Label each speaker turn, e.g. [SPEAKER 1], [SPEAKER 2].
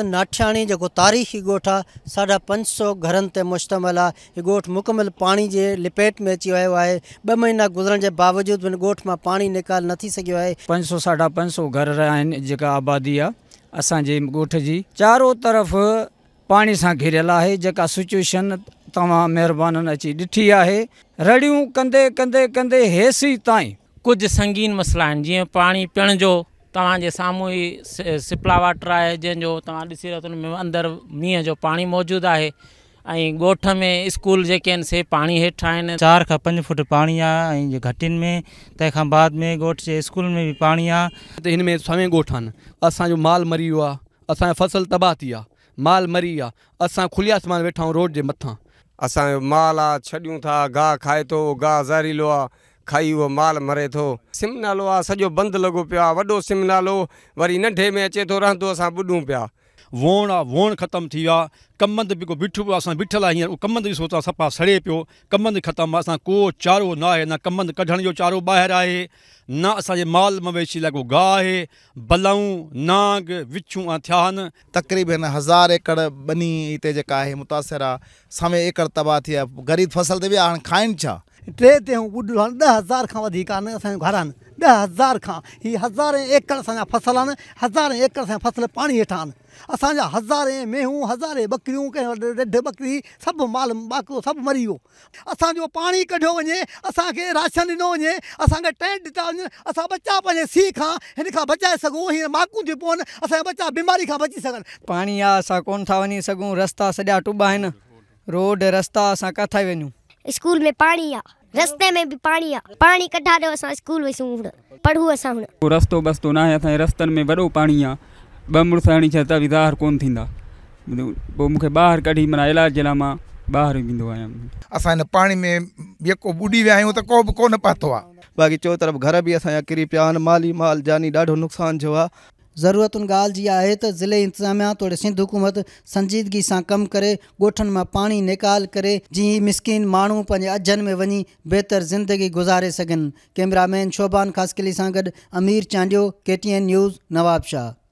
[SPEAKER 1] नाठियाणी जो तारीख़ी आहे साढा पंज सौ घरनि ते मुश्तमिल आहे लिपेट में अची वियो आहे ॿ महीना गुज़रण जे बावजूदि मां पाणी निकाल न थी सघियो आहे
[SPEAKER 2] पंज सौ साढा आहिनि जेका आबादी आहे असांजे चारों तरफ़ पाणी सां घिरियल आहे जेका सिचुएशन तव्हां महिरबानी अची ॾिठी आहे रड़ियूं कंदे कंदे कंदे हेसि ताईं कुझु संगीन मसला आहिनि जीअं पाणी पीअण जो तव्हां जे साम्हूं सिपला वाटर है जंहिंजो तव्हां ॾिसी अंदर त हुन अंदरि मींहं जो पाणी मौजूदु आहे ऐं में स्कूल से पानी हेठि चार चारि पंज फुट पानी आहे ऐं में तंहिंखां बाद में ॻोठ जे स्कूल में भी पानी आते त हिन में सवें ॻोठ आहिनि माल मरी वियो आहे फसल तबाह थी माल मरी आहे असां खुली आसमान वेठा रोड जे मथां असांजो माल आहे छॾियूं था खाए थो गाहु ज़हरीलो आहे खाई उहो माल मरे थो सिम नालो आहे सॼो बंदि लॻो पियो आहे सिम नालो वरी नंढे में अचे तो रहंदो असां ॿुॾूं पिया
[SPEAKER 1] वोण आहे वोण ख़तमु थी वियो आहे कमंद बि को बीठो पियो असां कमंद बि सोचा सफ़ा सड़े पियो कमंद ख़तमु आहे को चारो ना आहे न कमंद कढण जो चारो ॿाहिरि ना अस असांजे माल मवेशी लाइ को गाह आहे बलाऊं नांग विछूं थिया आहिनि तक़रीबन हज़ार एकड़ बनी हिते जेका है मुतासिर आ सवे एकड़ तबाह थी ग़रीब फसल ते बि हाणे खाइनि छा टे ते ॿुॾ ॾह हज़ार का वधीक घर आहिनि ॾह हज़ार का हि हज़ारें एकड़ असांजा फसल आहिनि हज़ारें एकड़ असांजा फसल पानी हेठां आहिनि असांजा हज़ारें मेहूं हज़ारें ॿकरियूं कंहिं वटि ॾेढ माल बाको सब मरी वो असांजो पाणी कढियो वञे असांखे राशन दिनों वञे असांखे टेंट ॾिना वञनि असां ॿचा पंहिंजे सी खां हिन खां बचाए सघूं हींअर माकूं थियूं पवनि असांजा बीमारी का बची सघनि पाणी आहे असां कोन था वञी रस्ता सॼा टुॿा रोड रस्ता अस किथे वञूं स्कूल में पाणी आ रस्ते में भी पाणी आ पाणी कढा ॾियो असां स्कूल वसूं हुन पढ़ूं असां हुन
[SPEAKER 2] को रस्तो बस्तो न आहे असांजे रस्तनि में वॾो पाणी आहे ॿ मुड़ुस हणी छह त ज़ाहिर कोन थींदा पोइ मूंखे ॿाहिरि कढी माना इलाज जे लाइ मां ॿाहिरि वेंदो आहियां असां
[SPEAKER 1] हिन में जेको ॿुॾी विया आहियूं त को बि कोन पातो आहे बाक़ी चओ तरफ़ घर बि असांजा किरी पिया माली माल जानी ॾाढो नुक़सान थियो ज़रूरत गाल जी है तो ज़िले इंतजामिया तोड़े सिंध हुकूमत संजीदगी से कम करे गोठन में पानी निकाल कर जी मिसकिन मानू पे अजन में वही बेहतर ज़िंदगी गुज़ारे सन कैमरामैन शोभान ख़ासकिली सां अमीर चांडियो के टी एन न्यूज़ नवाबशाह